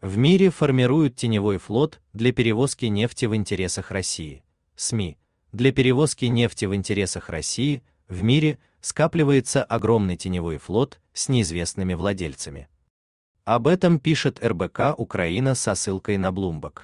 В мире формируют теневой флот для перевозки нефти в интересах России. СМИ. Для перевозки нефти в интересах России в мире скапливается огромный теневой флот с неизвестными владельцами. Об этом пишет РБК Украина со ссылкой на Bloomberg.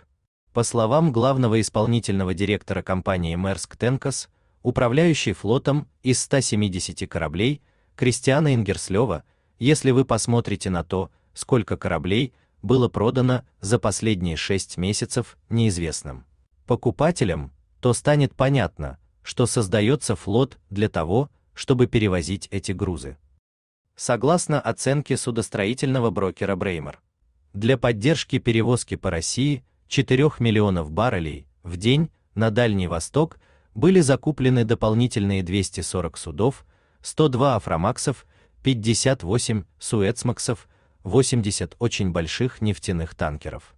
По словам главного исполнительного директора компании Maersk Tankers, управляющий флотом из 170 кораблей, Кристиана Ингерслева, если вы посмотрите на то, сколько кораблей – было продано за последние 6 месяцев неизвестным покупателям, то станет понятно, что создается флот для того, чтобы перевозить эти грузы. Согласно оценке судостроительного брокера Бреймер, для поддержки перевозки по России 4 миллионов баррелей в день на Дальний Восток были закуплены дополнительные 240 судов, 102 афромаксов, 58 суэцмаксов, 80 очень больших нефтяных танкеров.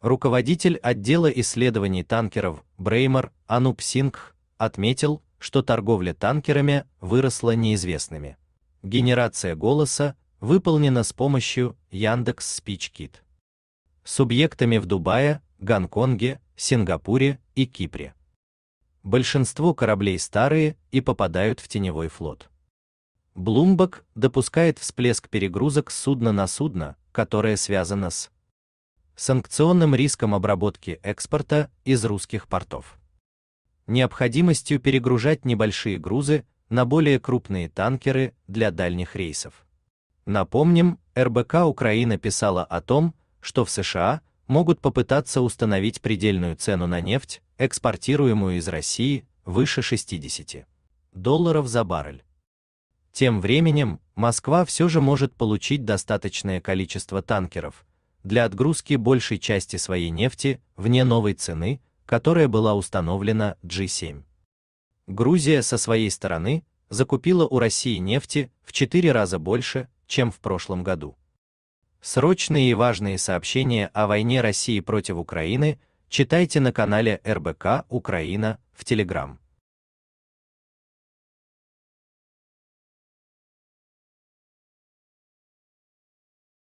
Руководитель отдела исследований танкеров Бреймер Ануб Сингх отметил, что торговля танкерами выросла неизвестными. Генерация голоса выполнена с помощью Яндекс Спичкит. Субъектами в Дубае, Гонконге, Сингапуре и Кипре. Большинство кораблей старые и попадают в теневой флот. Bloomberg допускает всплеск перегрузок с судна на судно, которое связано с санкционным риском обработки экспорта из русских портов. Необходимостью перегружать небольшие грузы на более крупные танкеры для дальних рейсов. Напомним, РБК Украина писала о том, что в США могут попытаться установить предельную цену на нефть, экспортируемую из России, выше 60 долларов за баррель. Тем временем, Москва все же может получить достаточное количество танкеров для отгрузки большей части своей нефти вне новой цены, которая была установлена G7. Грузия со своей стороны закупила у России нефти в 4 раза больше, чем в прошлом году. Срочные и важные сообщения о войне России против Украины читайте на канале РБК Украина в Телеграм.